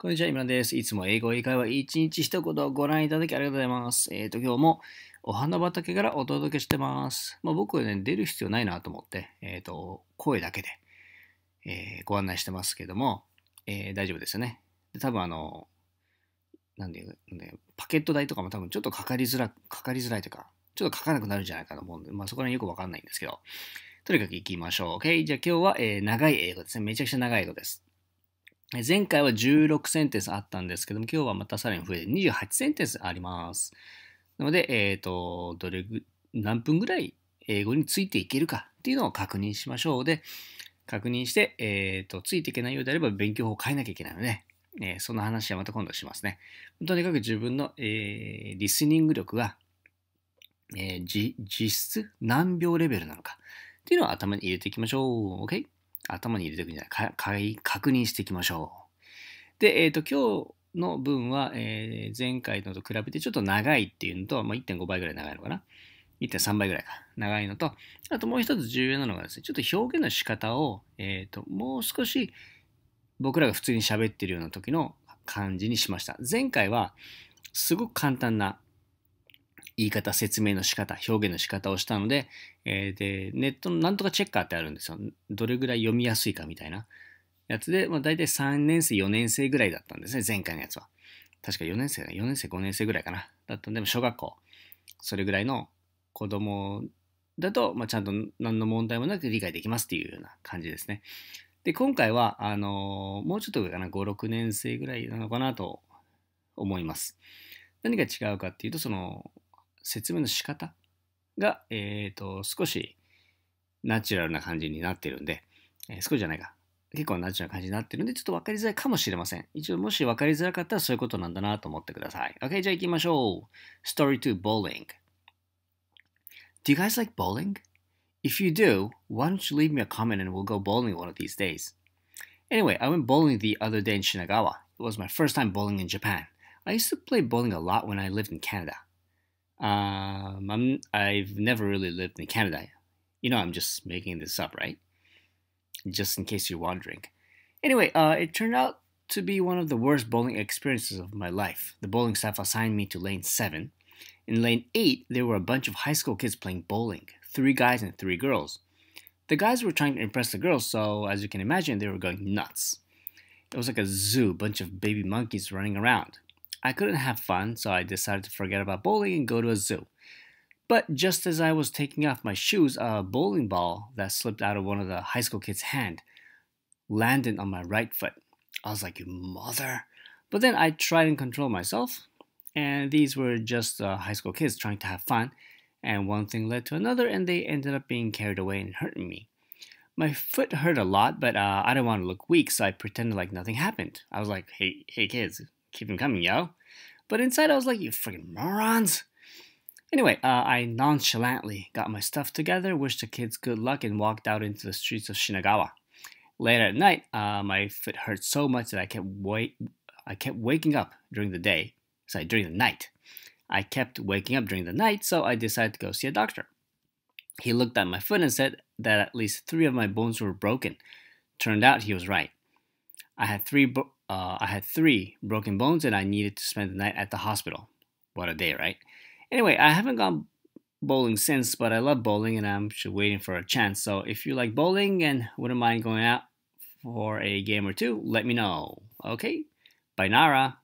こんにちは、今です。いつも英語英会話一日一言をご覧いただきありがとうございます。えっ、ー、と、今日もお花畑からお届けしてます。まあ、僕はね、出る必要ないなと思って、えっ、ー、と、声だけで、えー、ご案内してますけども、え大丈夫ですよね。で多分あの、なんで、ね、パケット代とかも多分ちょっとかかりづら、かかりづらいというか、ちょっと書かなくなるんじゃないかと思うんで、まあ、そこら辺よくわかんないんですけど、とにかく行きましょう。OK? じゃあ今日は、え長い英語ですね。めちゃくちゃ長い英語です。前回は16センテンスあったんですけども、今日はまたさらに増えて28センテンスあります。なので、えっ、ー、と、どれぐ、何分ぐらい英語についていけるかっていうのを確認しましょう。で、確認して、えっ、ー、と、ついていけないようであれば勉強法を変えなきゃいけないので、ね、えー、その話はまた今度しますね。とにかく自分の、えー、リスニング力が、えー、実質何秒レベルなのかっていうのを頭に入れていきましょう。OK? 頭に入れてくんじゃないかい確認していきましょう。で、えっ、ー、と、今日の分は、えー、前回のと比べてちょっと長いっていうのと、まあ、1.5倍ぐらい長いのかな。1.3倍ぐらいか。長いのと、あともう一つ重要なのがですね、ちょっと表現の仕方を、えっ、ー、と、もう少し僕らが普通に喋ってるような時の感じにしました。前回は、すごく簡単な言い方、説明の仕方、表現の仕方をしたので、えー、で、ネットのなんとかチェッカーってあるんですよ。どれぐらい読みやすいかみたいなやつで、まあ、大体3年生、4年生ぐらいだったんですね、前回のやつは。確か4年生か、4年生、5年生ぐらいかな。だったんで、小学校、それぐらいの子供だと、まあ、ちゃんと何の問題もなく理解できますっていうような感じですね。で、今回は、あのー、もうちょっと上かな、5、6年生ぐらいなのかなと思います。何が違うかっていうと、その、説明の仕方が、えっ、ー、と、少しナチュラルな感じになってるんで、えー、少しじゃないか。結構ナチュラルな感じになってるんで、ちょっと分かりづらいかもしれません。一応、もし分かりづらかったらそういうことなんだなと思ってください。OK, じゃあ行きましょう。Story to bowling. Do you guys like bowling? If you do, why don't you leave me a comment and we'll go bowling one of these days? Anyway, I went bowling the other day in Shinagawa. It was my first time bowling in Japan. I used to play bowling a lot when I lived in Canada. Um, I'm, I've never really lived in Canada. You know, I'm just making this up, right? Just in case you're wondering. Anyway, uh, it turned out to be one of the worst bowling experiences of my life. The bowling staff assigned me to lane 7. In lane 8, there were a bunch of high school kids playing bowling three guys and three girls. The guys were trying to impress the girls, so as you can imagine, they were going nuts. It was like a zoo, bunch of baby monkeys running around. I couldn't have fun, so I decided to forget about bowling and go to a zoo. But just as I was taking off my shoes, a bowling ball that slipped out of one of the high school kids' hand landed on my right foot. I was like, you mother. But then I tried and control myself, and these were just uh, high school kids trying to have fun, and one thing led to another, and they ended up being carried away and hurting me. My foot hurt a lot, but uh, I didn't want to look weak, so I pretended like nothing happened. I was like, hey, hey kids, keep them coming, yo. But inside I was like, you freaking morons. Anyway, uh, I nonchalantly got my stuff together, wished the kids good luck, and walked out into the streets of Shinagawa. Later at night, uh, my foot hurt so much that I kept wait, I kept waking up during the day. Sorry, during the night. I kept waking up during the night, so I decided to go see a doctor. He looked at my foot and said that at least three of my bones were broken. Turned out he was right. I had three uh, I had three broken bones and I needed to spend the night at the hospital. What a day, right? Anyway, I haven't gone bowling since, but I love bowling and I'm just waiting for a chance. So if you like bowling and wouldn't mind going out for a game or two, let me know. Okay? Bye, Nara.